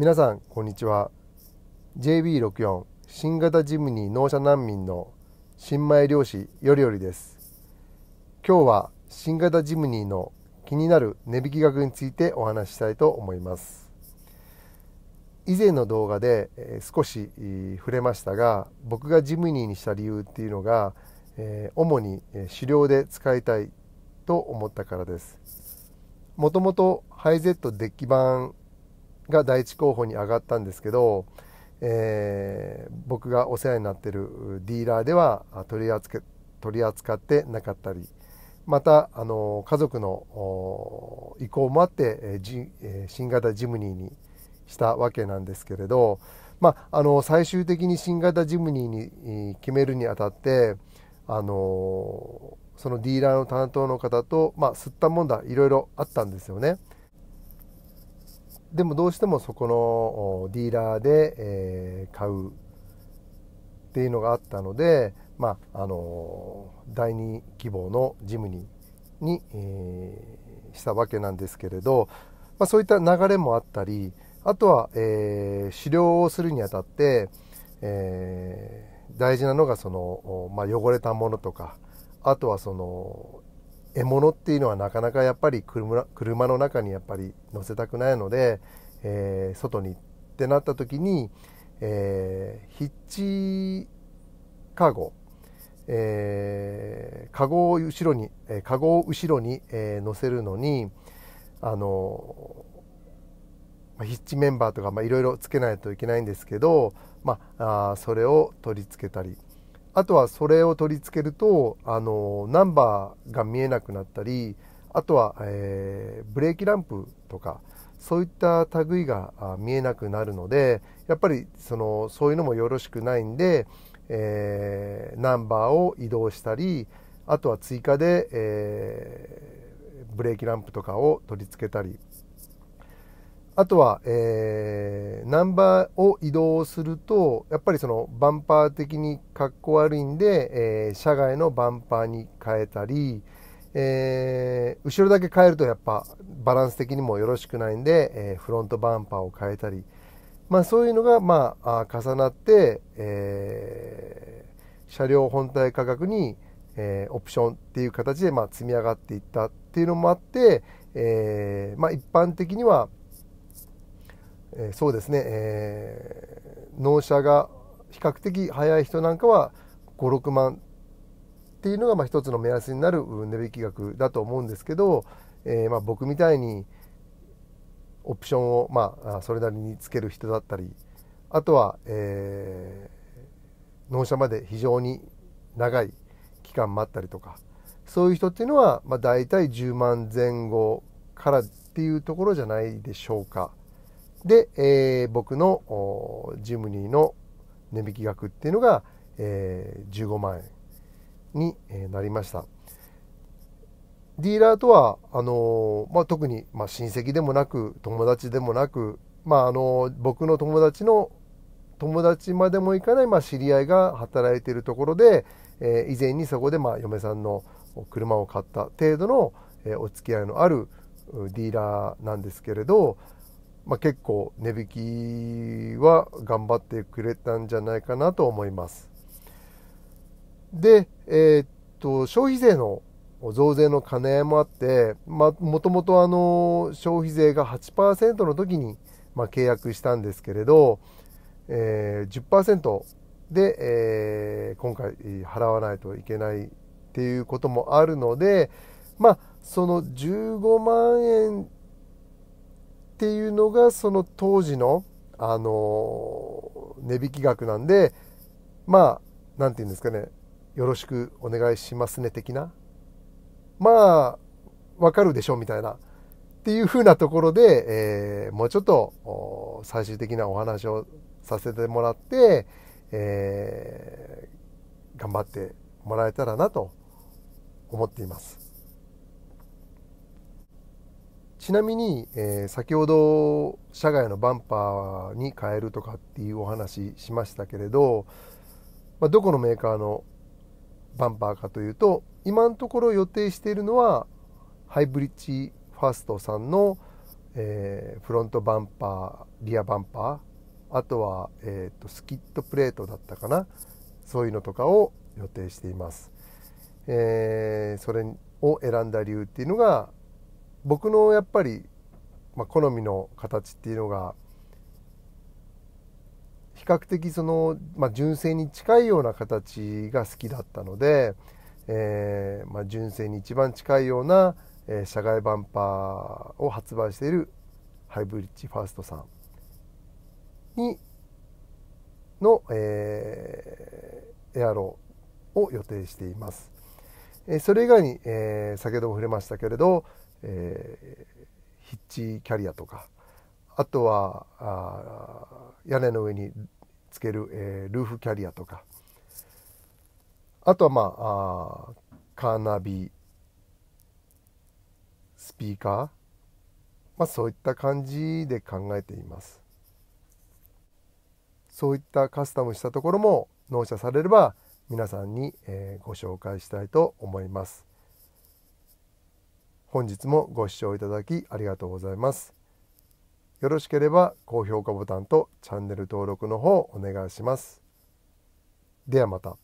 皆さんこんにちは JB64 新型ジムニー納車難民の新米漁師よりよりです今日は新型ジムニーの気になる値引き額についてお話ししたいと思います以前の動画で少し触れましたが僕がジムニーにした理由っていうのが主に狩猟で使いたいと思ったからですもともとハイゼットデッキ版が第一候補に上がったんですけど、えー、僕がお世話になってるディーラーでは取り扱取り扱ってなかったりまたあの家族の意向もあって、え新型ジムニーにしたわけなんですけれど、まあ、あの最終的に新型ジムニーに決めるにあたってあのそのディーラーの担当の方と、まあ、吸ったもんだいろいろあったんですよね。でもどうしてもそこのディーラーで、え買うっていうのがあったので、まあ、あの第2希望のジムニーに、えしたわけなんですけれど、まあ、そういった流れもあったりあとは、えー、治をするにあたって、えー、大事なのがその、まあ、汚れたものとかあとはその獲物っていうのはなかなかやっぱり車車の中にやっぱり乗せたくないので、えー、外にってなった時に、えー、ヒッチカゴ、えー、カゴを後ろに、えー、カゴを後ろに、えー、乗せるのに、あのまあ、ヒッチメンバーとかいろいろつけないといけないんですけど、まあ、あそれを取り付けたり。あとはそれを取り付けると、あの、ナンバーが見えなくなったり、あとは、えー、ブレーキランプとか、そういった類が見えなくなるので、やっぱりその、そういうのもよろしくないんで、えー、ナンバーを移動したり、あとは追加で、えー、ブレーキランプとかを取り付けたりあとは、えー、ナンバーを移動すると、やっぱりそのバンパー的にかっこ悪いんで、えー、車外のバンパーに変えたり、えー、後ろだけ変えるとやっぱバランス的にもよろしくないんで、えフロントバンパーを変えたり、まあそういうのが、まあ、重なって、え車両本体価格に、えオプションっていう形で、まあ、積み上がっていったっていうのもあって、えまあ一般的には、えー、そうですね、えー、納車が比較的早い人なんかは56万っていうのがまあ一つの目安になる値引き額だと思うんですけど、えー、まあ僕みたいにオプションをまあそれなりにつける人だったりあとは、えー、納車まで非常に長い期間待ったりとかそういう人っていうのは、まあ、大体10万前後からっていうところじゃないでしょうか。で、えー、僕のジムニーの値引き額っていうのが、えー、15万円になりました。ディーラーとは、あのー、まあ、特に、まあ、親戚でもなく、友達でもなく、まあ、あのー、僕の友達の友達までもいかない、まあ、知り合いが働いているところで、えー、以前にそこで、まあ、嫁さんの車を買った程度の、えー、お付き合いのあるディーラーなんですけれど、まあ、結構値引きは頑張ってくれたんじゃないかなと思います。で、えー、っと、消費税の増税の兼ね合いもあって、まあ、もともとあの、消費税が8%の時に、まあ、契約したんですけれど、えー、10%で、えー、今回払わないといけないっていうこともあるので、まあ、その15万円っていうのがその当時の、あの値引き額なんでまあ何て言うんですかねよろしくお願いしますね的なまあわかるでしょみたいなっていう風なところで、えー、もうちょっと最終的なお話をさせてもらって、えー、頑張ってもらえたらなと思っています。ちなみに、えー、先ほど車外のバンパーに変えるとかっていうお話しましたけれど、まあ、どこのメーカーのバンパーかというと今のところ予定しているのはハイブリッジファーストさんの、えー、フロントバンパーリアバンパーあとは、えーと、とスキットプレートだったかなそういうのとかを予定しています、えー、それを選んだ理由っていうのが僕のやっぱり、まあ、好みの形っていうのが比較的その、まあ、純正に近いような形が好きだったので、えーまあ、純正に一番近いような、えー、社外バンパーを発売しているハイブリッジファーストさんにの、えー、エアロを予定しています。それ以外に、えー、先ほども触れましたけれど、えー、ヒッチキャリアとかあとはあ屋根の上につける、えー、ルーフキャリアとかあとはまああカーナビスピーカー、まあ、そういった感じで考えていますそういったカスタムしたところも納車されれば皆さんに、えー、ご紹介したいと思います本日もご視聴いただきありがとうございます。よろしければ高評価ボタンとチャンネル登録の方お願いします。ではまた。